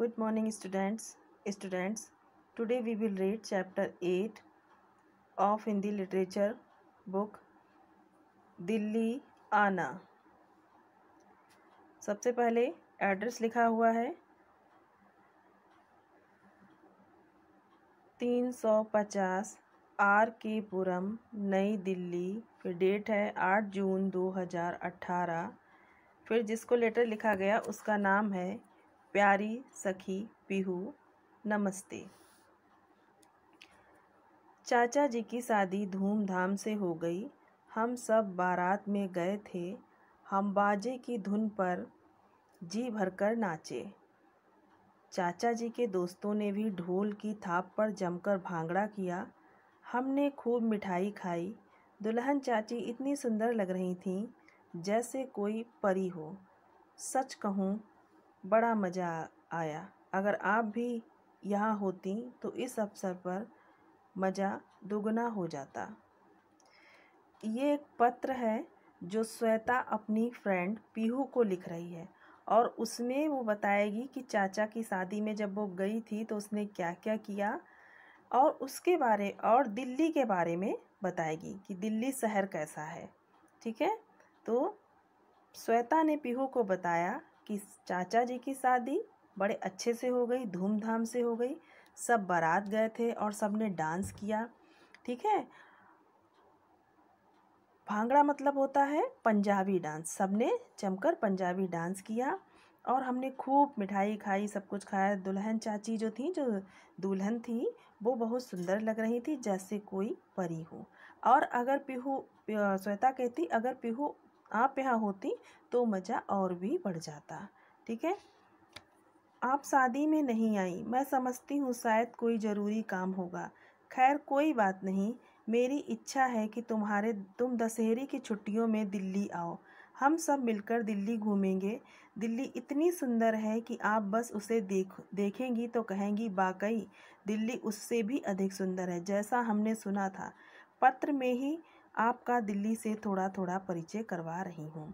good morning students students today we will read chapter eight of Hindi literature book Delhi आना सबसे पहले address लिखा हुआ है तीन सौ पचास आर के पुरम नई दिल्ली फिर डेट है आठ जून दो हज़ार अट्ठारह फिर जिसको लेटर लिखा गया उसका नाम है प्यारी सखी पीहू नमस्ते चाचा जी की शादी धूमधाम से हो गई हम सब बारात में गए थे हम बाजे की धुन पर जी भरकर नाचे चाचा जी के दोस्तों ने भी ढोल की थाप पर जमकर भांगड़ा किया हमने खूब मिठाई खाई दुल्हन चाची इतनी सुंदर लग रही थी जैसे कोई परी हो सच कहूँ बड़ा मज़ा आया अगर आप भी यहाँ होती तो इस अवसर पर मज़ा दुगना हो जाता ये एक पत्र है जो श्वेता अपनी फ्रेंड पीहू को लिख रही है और उसमें वो बताएगी कि चाचा की शादी में जब वो गई थी तो उसने क्या क्या किया और उसके बारे और दिल्ली के बारे में बताएगी कि दिल्ली शहर कैसा है ठीक है तो श्वेता ने पीहू को बताया कि चाचा जी की शादी बड़े अच्छे से हो गई धूमधाम से हो गई सब बारात गए थे और सब ने डांस किया ठीक है भांगड़ा मतलब होता है पंजाबी डांस सब ने चमकर पंजाबी डांस किया और हमने खूब मिठाई खाई सब कुछ खाया दुल्हन चाची जो थी जो दुल्हन थी वो बहुत सुंदर लग रही थी जैसे कोई परी हो और अगर पीहू श्वेता कहती अगर पीहू आप यहाँ होती तो मज़ा और भी बढ़ जाता ठीक है आप शादी में नहीं आई मैं समझती हूँ शायद कोई ज़रूरी काम होगा खैर कोई बात नहीं मेरी इच्छा है कि तुम्हारे तुम दशहरी की छुट्टियों में दिल्ली आओ हम सब मिलकर दिल्ली घूमेंगे दिल्ली इतनी सुंदर है कि आप बस उसे देख देखेंगी तो कहेंगी वाकई दिल्ली उससे भी अधिक सुंदर है जैसा हमने सुना था पत्र में ही आपका दिल्ली से थोड़ा थोड़ा परिचय करवा रही हूँ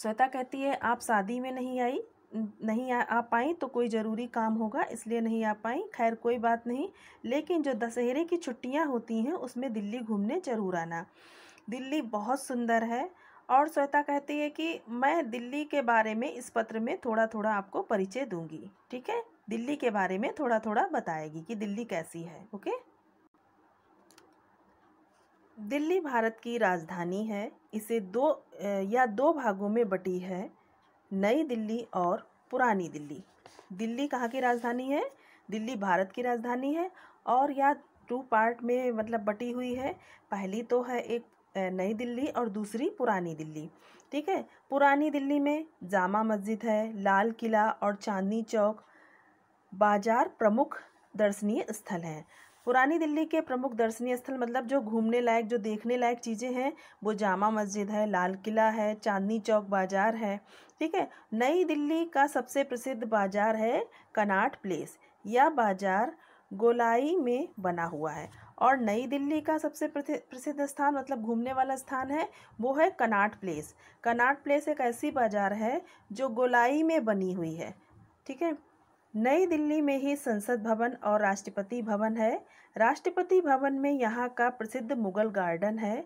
श्वेता कहती है आप शादी में नहीं आई नहीं आ, आ पाई तो कोई ज़रूरी काम होगा इसलिए नहीं आ पाई खैर कोई बात नहीं लेकिन जो दशहरे की छुट्टियां होती हैं उसमें दिल्ली घूमने ज़रूर आना दिल्ली बहुत सुंदर है और श्वेता कहती है कि मैं दिल्ली के बारे में इस पत्र में थोड़ा थोड़ा आपको परिचय दूंगी ठीक है दिल्ली के बारे में थोड़ा थोड़ा बताएगी कि दिल्ली कैसी है ओके दिल्ली भारत की राजधानी है इसे दो या दो भागों में बटी है नई दिल्ली और पुरानी दिल्ली दिल्ली कहाँ की राजधानी है दिल्ली भारत की राजधानी है और या टू पार्ट में मतलब बटी हुई है पहली तो है एक नई दिल्ली और दूसरी पुरानी दिल्ली ठीक है पुरानी दिल्ली में जामा मस्जिद है लाल किला और चांदनी चौक बाजार प्रमुख दर्शनीय स्थल हैं पुरानी दिल्ली के प्रमुख दर्शनीय स्थल मतलब जो घूमने लायक जो देखने लायक चीज़ें हैं वो जामा मस्जिद है लाल किला है चांदनी चौक बाज़ार है ठीक है नई दिल्ली का सबसे प्रसिद्ध बाज़ार है कनाट प्लेस यह बाज़ार गोलाई में बना हुआ है और नई दिल्ली का सबसे प्रसिद्ध स्थान मतलब घूमने वाला स्थान है वो है कनाट प्लेस कनाट प्लेस एक ऐसी बाज़ार है जो गोलाई में बनी हुई है ठीक है नई दिल्ली में ही संसद भवन और राष्ट्रपति भवन है राष्ट्रपति भवन में यहाँ का प्रसिद्ध मुगल गार्डन है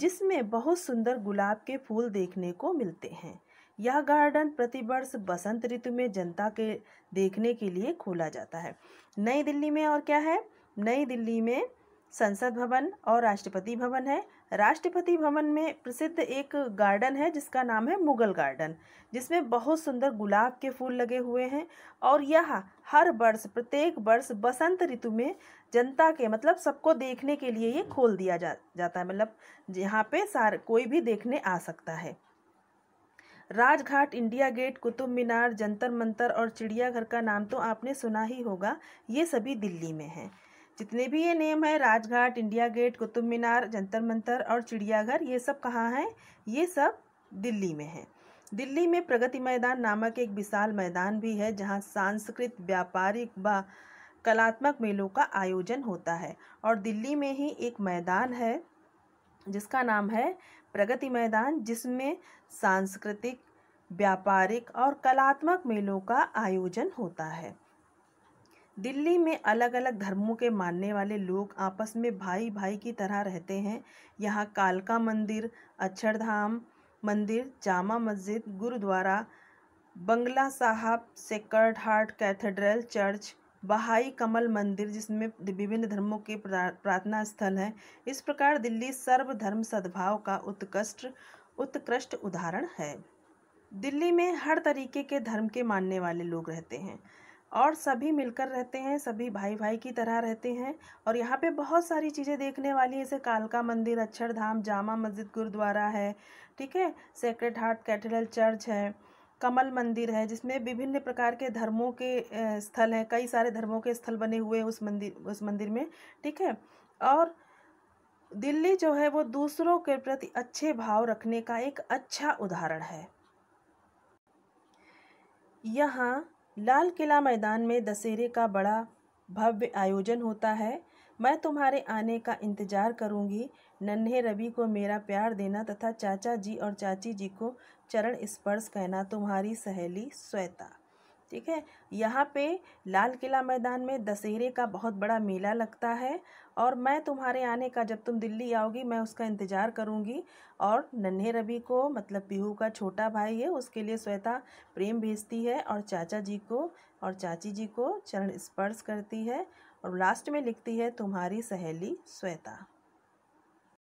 जिसमें बहुत सुंदर गुलाब के फूल देखने को मिलते हैं यह गार्डन प्रतिवर्ष बसंत ऋतु में जनता के देखने के लिए खोला जाता है नई दिल्ली में और क्या है नई दिल्ली में संसद भवन और राष्ट्रपति भवन है राष्ट्रपति भवन में प्रसिद्ध एक गार्डन है जिसका नाम है मुगल गार्डन जिसमें बहुत सुंदर गुलाब के फूल लगे हुए हैं और यह हर वर्ष प्रत्येक वर्ष बसंत ऋतु में जनता के मतलब सबको देखने के लिए ये खोल दिया जा, जाता है मतलब यहाँ पे सार कोई भी देखने आ सकता है राजघाट इंडिया गेट कुतुब मीनार जंतर मंतर और चिड़ियाघर का नाम तो आपने सुना ही होगा ये सभी दिल्ली में हैं जितने भी ये नेम है राजघाट इंडिया गेट कुतुब मीनार जंतर मंतर और चिड़ियाघर ये सब कहाँ हैं ये सब दिल्ली में है दिल्ली में प्रगति मैदान नामक एक विशाल मैदान भी है जहाँ सांस्कृतिक व्यापारिक व कलात्मक मेलों का आयोजन होता है और दिल्ली में ही एक मैदान है जिसका नाम है प्रगति मैदान जिसमें सांस्कृतिक व्यापारिक और कलात्मक मेलों का आयोजन होता है दिल्ली में अलग अलग धर्मों के मानने वाले लोग आपस में भाई भाई की तरह रहते हैं यहाँ कालका मंदिर अक्षरधाम मंदिर जामा मस्जिद गुरुद्वारा बंगला साहब सेकर्ड हार्ट कैथेड्रल चर्च बहाई कमल मंदिर जिसमें विभिन्न धर्मों के प्रार्थना स्थल हैं इस प्रकार दिल्ली सर्वधर्म सद्भाव का उत्कृष्ट उत्कृष्ट उदाहरण है दिल्ली में हर तरीके के धर्म के मानने वाले लोग रहते हैं और सभी मिलकर रहते हैं सभी भाई भाई की तरह रहते हैं और यहाँ पे बहुत सारी चीज़ें देखने वाली हैं जैसे कालका मंदिर अक्षरधाम जामा मस्जिद गुरुद्वारा है ठीक है सेक्रेट हार्ट कैथेड्रल चर्च है कमल मंदिर है जिसमें विभिन्न प्रकार के धर्मों के स्थल हैं कई सारे धर्मों के स्थल बने हुए हैं उस मंदिर उस मंदिर में ठीक है और दिल्ली जो है वो दूसरों के प्रति अच्छे भाव रखने का एक अच्छा उदाहरण है यहाँ लाल किला मैदान में दशहरे का बड़ा भव्य आयोजन होता है मैं तुम्हारे आने का इंतज़ार करूंगी नन्हे रवि को मेरा प्यार देना तथा चाचा जी और चाची जी को चरण स्पर्श कहना तुम्हारी सहेली श्वेता ठीक है यहाँ पे लाल किला मैदान में दशहरे का बहुत बड़ा मेला लगता है और मैं तुम्हारे आने का जब तुम दिल्ली आओगी मैं उसका इंतज़ार करूँगी और नन्हे रवि को मतलब पीहू का छोटा भाई है उसके लिए श्वेता प्रेम भेजती है और चाचा जी को और चाची जी को चरण स्पर्श करती है और लास्ट में लिखती है तुम्हारी सहेली श्वेता